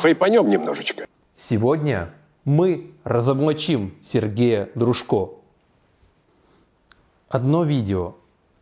хайпанем немножечко. Сегодня мы разоблачим Сергея Дружко. Одно видео,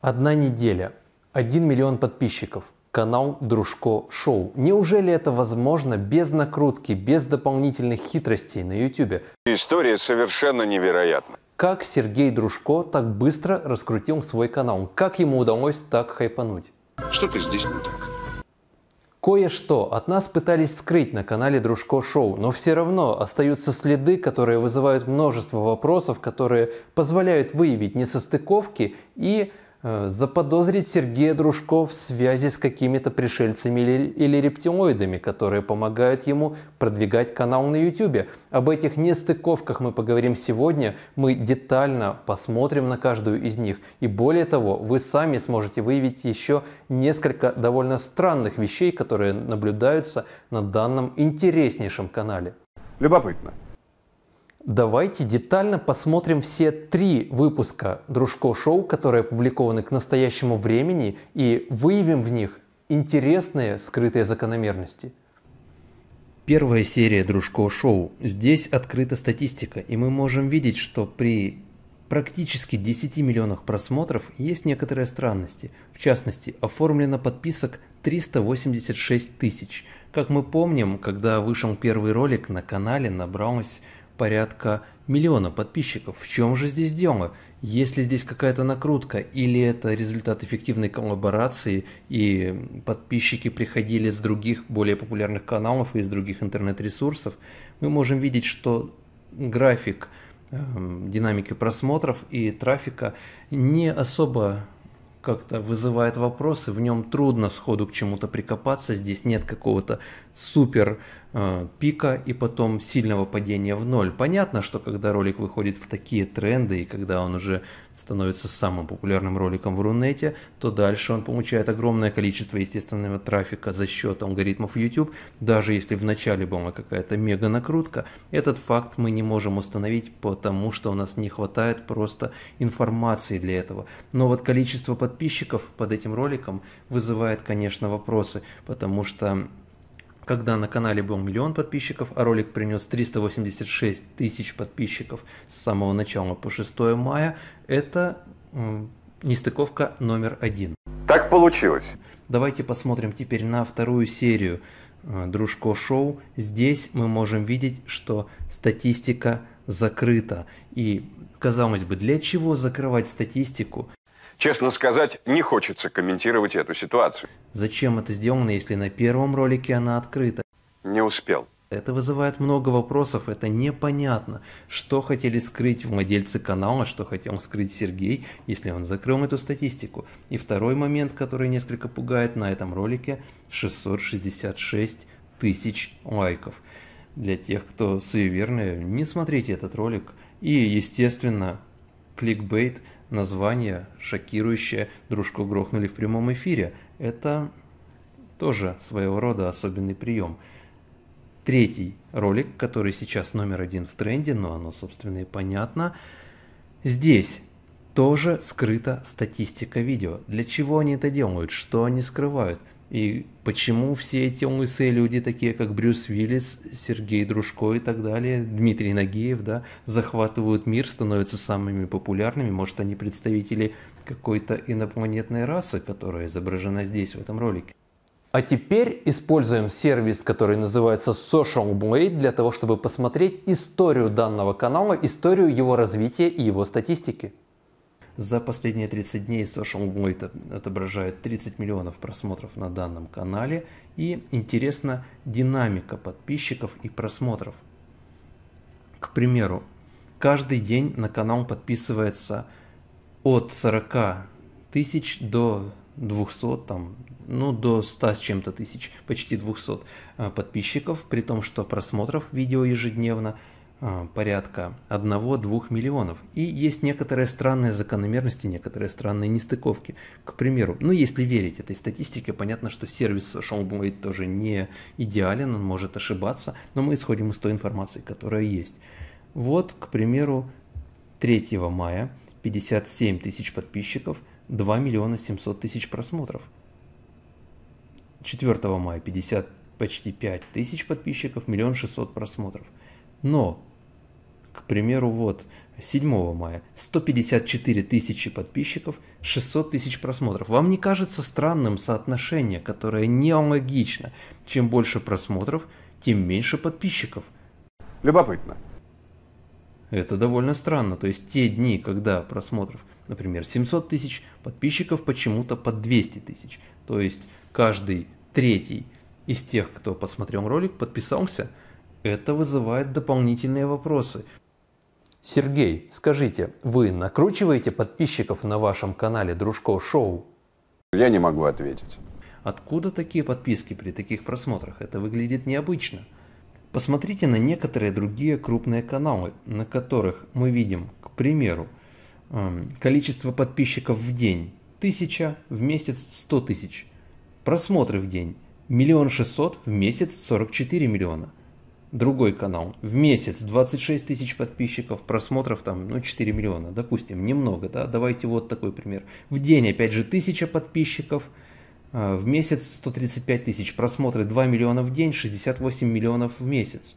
одна неделя, 1 миллион подписчиков, канал Дружко Шоу. Неужели это возможно без накрутки, без дополнительных хитростей на YouTube? История совершенно невероятна. Как Сергей Дружко так быстро раскрутил свой канал? Как ему удалось так хайпануть? Что-то здесь не так. Кое-что от нас пытались скрыть на канале Дружко Шоу, но все равно остаются следы, которые вызывают множество вопросов, которые позволяют выявить несостыковки и Э, заподозрить Сергея Дружков в связи с какими-то пришельцами или, или рептилоидами, которые помогают ему продвигать канал на YouTube. Об этих нестыковках мы поговорим сегодня, мы детально посмотрим на каждую из них. И более того, вы сами сможете выявить еще несколько довольно странных вещей, которые наблюдаются на данном интереснейшем канале. Любопытно. Давайте детально посмотрим все три выпуска Дружко Шоу, которые опубликованы к настоящему времени, и выявим в них интересные скрытые закономерности. Первая серия Дружко Шоу. Здесь открыта статистика, и мы можем видеть, что при практически 10 миллионах просмотров есть некоторые странности. В частности, оформлено подписок 386 тысяч. Как мы помним, когда вышел первый ролик на канале набралось порядка миллиона подписчиков. В чем же здесь дело? Есть ли здесь какая-то накрутка или это результат эффективной коллаборации и подписчики приходили с других более популярных каналов и из других интернет-ресурсов, мы можем видеть, что график эм, динамики просмотров и трафика не особо как-то вызывает вопросы, в нем трудно сходу к чему-то прикопаться, здесь нет какого-то супер э, пика и потом сильного падения в ноль. Понятно, что когда ролик выходит в такие тренды и когда он уже становится самым популярным роликом в Рунете, то дальше он получает огромное количество естественного трафика за счет алгоритмов YouTube. Даже если в начале была какая-то мега накрутка, этот факт мы не можем установить, потому что у нас не хватает просто информации для этого. Но вот количество подписчиков под этим роликом вызывает, конечно, вопросы, потому что когда на канале был миллион подписчиков, а ролик принес 386 тысяч подписчиков с самого начала по 6 мая, это нестыковка номер один. Так получилось. Давайте посмотрим теперь на вторую серию э, Дружко Шоу. Здесь мы можем видеть, что статистика закрыта. И казалось бы, для чего закрывать статистику? Честно сказать, не хочется комментировать эту ситуацию. Зачем это сделано, если на первом ролике она открыта? Не успел. Это вызывает много вопросов, это непонятно, что хотели скрыть владельцы канала, что хотел скрыть Сергей, если он закрыл эту статистику. И второй момент, который несколько пугает на этом ролике, 666 тысяч лайков. Для тех, кто суеверный, не смотрите этот ролик. И, естественно, кликбейт – название шокирующее дружку грохнули в прямом эфире. Это тоже своего рода особенный прием. Третий ролик, который сейчас номер один в тренде, но оно, собственно, и понятно. Здесь тоже скрыта статистика видео. Для чего они это делают, что они скрывают – и почему все эти умысые люди, такие как Брюс Виллис, Сергей Дружко и так далее, Дмитрий Нагиев, да, захватывают мир, становятся самыми популярными? Может, они представители какой-то инопланетной расы, которая изображена здесь, в этом ролике? А теперь используем сервис, который называется Social Blade, для того, чтобы посмотреть историю данного канала, историю его развития и его статистики. За последние 30 дней Social Blade отображает 30 миллионов просмотров на данном канале. И интересна динамика подписчиков и просмотров. К примеру, каждый день на канал подписывается от 40 тысяч до 200, там, ну, до 100 с чем-то тысяч, почти 200 э, подписчиков, при том, что просмотров видео ежедневно а, порядка 1-2 миллионов. И есть некоторые странные закономерности, некоторые странные нестыковки. К примеру, ну если верить этой статистике, понятно, что сервис ShowMate тоже не идеален, он может ошибаться, но мы исходим из той информации, которая есть. Вот, к примеру, 3 мая 57 тысяч подписчиков, 2 миллиона 700 тысяч просмотров. 4 мая 50, почти 5 тысяч подписчиков, миллион 600 просмотров. Но к примеру, вот, 7 мая 154 тысячи подписчиков, 600 тысяч просмотров. Вам не кажется странным соотношение, которое не Чем больше просмотров, тем меньше подписчиков. Любопытно. Это довольно странно. То есть те дни, когда просмотров, например, 700 тысяч, подписчиков почему-то под 200 тысяч. То есть каждый третий из тех, кто посмотрел ролик, подписался – это вызывает дополнительные вопросы. Сергей, скажите, вы накручиваете подписчиков на вашем канале Дружко Шоу? Я не могу ответить. Откуда такие подписки при таких просмотрах? Это выглядит необычно. Посмотрите на некоторые другие крупные каналы, на которых мы видим, к примеру, эм, количество подписчиков в день. 1000 в месяц 100 тысяч. Просмотры в день. Миллион шестьсот в месяц 44 миллиона другой канал, в месяц 26 тысяч подписчиков, просмотров там, ну, 4 миллиона, допустим, немного, да, давайте вот такой пример. В день, опять же, тысяча подписчиков, э, в месяц 135 тысяч, просмотры 2 миллиона в день, 68 миллионов в месяц.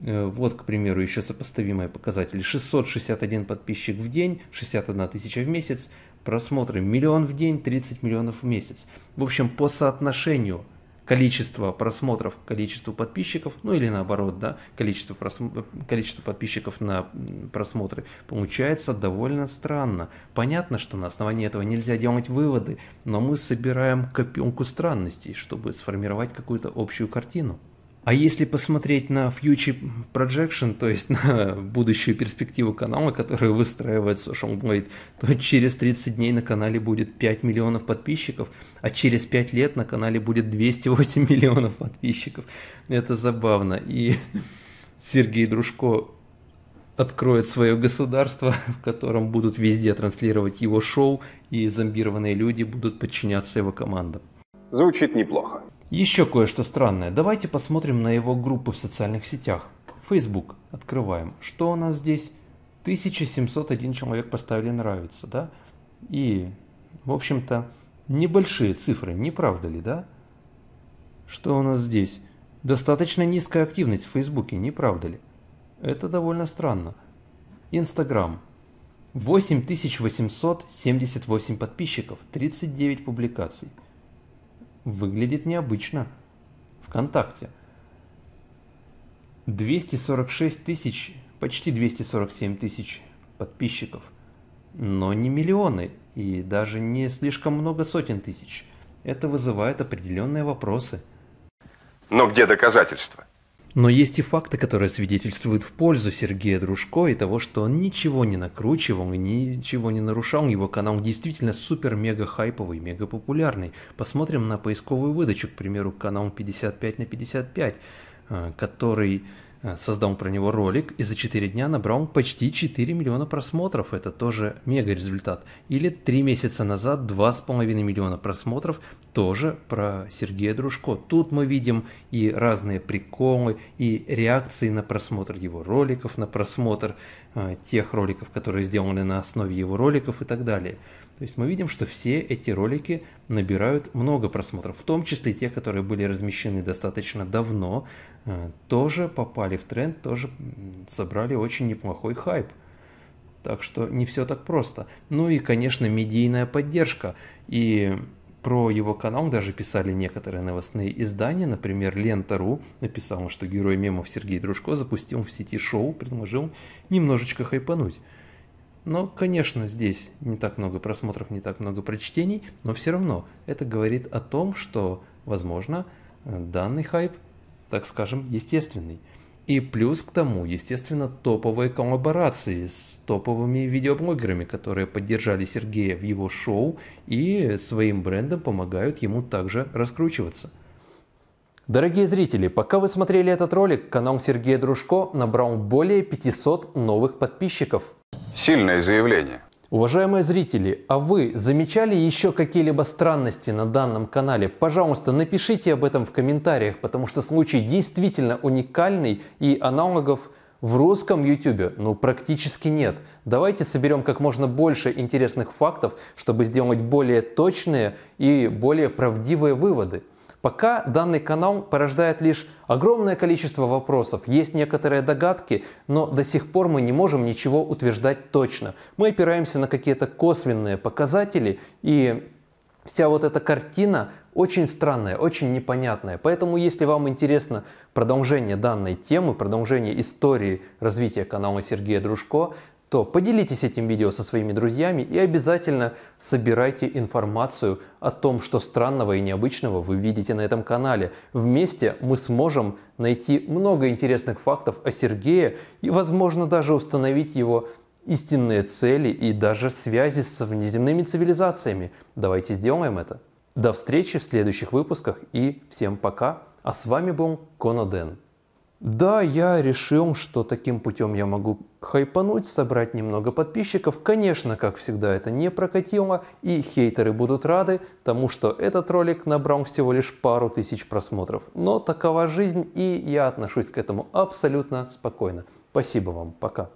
Э, вот, к примеру, еще сопоставимые показатели. 661 подписчик в день, 61 тысяча в месяц, просмотры миллион в день, 30 миллионов в месяц. В общем, по соотношению – количество просмотров количество подписчиков, ну или наоборот, да, количество, просм... количество подписчиков на просмотры, получается довольно странно. Понятно, что на основании этого нельзя делать выводы, но мы собираем копионку странностей, чтобы сформировать какую-то общую картину. А если посмотреть на future projection, то есть на будущую перспективу канала, который выстраивает Social Blade, то через 30 дней на канале будет 5 миллионов подписчиков, а через 5 лет на канале будет 208 миллионов подписчиков. Это забавно. И Сергей Дружко откроет свое государство, в котором будут везде транслировать его шоу, и зомбированные люди будут подчиняться его командам. Звучит неплохо. Еще кое-что странное. Давайте посмотрим на его группы в социальных сетях. Facebook. Открываем. Что у нас здесь? 1701 человек поставили нравится, да? И, в общем-то, небольшие цифры, не правда ли, да? Что у нас здесь? Достаточно низкая активность в Фейсбуке, не правда ли? Это довольно странно. Инстаграм. 8878 подписчиков, 39 публикаций выглядит необычно. ВКонтакте. 246 тысяч, почти 247 тысяч подписчиков. Но не миллионы и даже не слишком много сотен тысяч. Это вызывает определенные вопросы. Но где доказательства? Но есть и факты, которые свидетельствуют в пользу Сергея Дружко и того, что он ничего не накручивал и ничего не нарушал. Его канал действительно супер-мега хайповый, мега популярный. Посмотрим на поисковую выдачу, к примеру, канал 55 на 55, э, который Э, создал про него ролик, и за 4 дня набрал почти 4 миллиона просмотров. Это тоже мега результат. Или 3 месяца назад 2,5 миллиона просмотров тоже про Сергея Дружко. Тут мы видим и разные приколы, и реакции на просмотр его роликов, на просмотр э, тех роликов, которые сделаны на основе его роликов и так далее. То есть мы видим, что все эти ролики набирают много просмотров, в том числе и те, которые были размещены достаточно давно, э, тоже попали в тренд, тоже собрали очень неплохой хайп. Так что не все так просто. Ну и, конечно, медийная поддержка. И про его канал даже писали некоторые новостные издания, например, Лента.ру написала, что герой мемов Сергей Дружко запустил в сети шоу, предложил немножечко хайпануть. Но, конечно, здесь не так много просмотров, не так много прочтений, но все равно это говорит о том, что, возможно, данный хайп, так скажем, естественный. И плюс к тому, естественно, топовые коллаборации с топовыми видеоблогерами, которые поддержали Сергея в его шоу и своим брендом помогают ему также раскручиваться. Дорогие зрители, пока вы смотрели этот ролик, канал Сергея Дружко набрал более 500 новых подписчиков. Сильное заявление. Уважаемые зрители, а вы замечали еще какие-либо странности на данном канале? Пожалуйста, напишите об этом в комментариях, потому что случай действительно уникальный и аналогов в русском YouTube ну практически нет. Давайте соберем как можно больше интересных фактов, чтобы сделать более точные и более правдивые выводы. Пока данный канал порождает лишь огромное количество вопросов, есть некоторые догадки, но до сих пор мы не можем ничего утверждать точно. Мы опираемся на какие-то косвенные показатели и вся вот эта картина очень странная, очень непонятная. Поэтому, если вам интересно продолжение данной темы, продолжение истории развития канала Сергея Дружко, то поделитесь этим видео со своими друзьями и обязательно собирайте информацию о том, что странного и необычного вы видите на этом канале. Вместе мы сможем найти много интересных фактов о Сергее и, возможно, даже установить его истинные цели и даже связи с внеземными цивилизациями. Давайте сделаем это. До встречи в следующих выпусках и всем пока. А с вами был Коноден. Да, я решил, что таким путем я могу хайпануть, собрать немного подписчиков. Конечно, как всегда, это не прокатило, и хейтеры будут рады тому, что этот ролик набрал всего лишь пару тысяч просмотров. Но такова жизнь, и я отношусь к этому абсолютно спокойно. Спасибо вам, пока.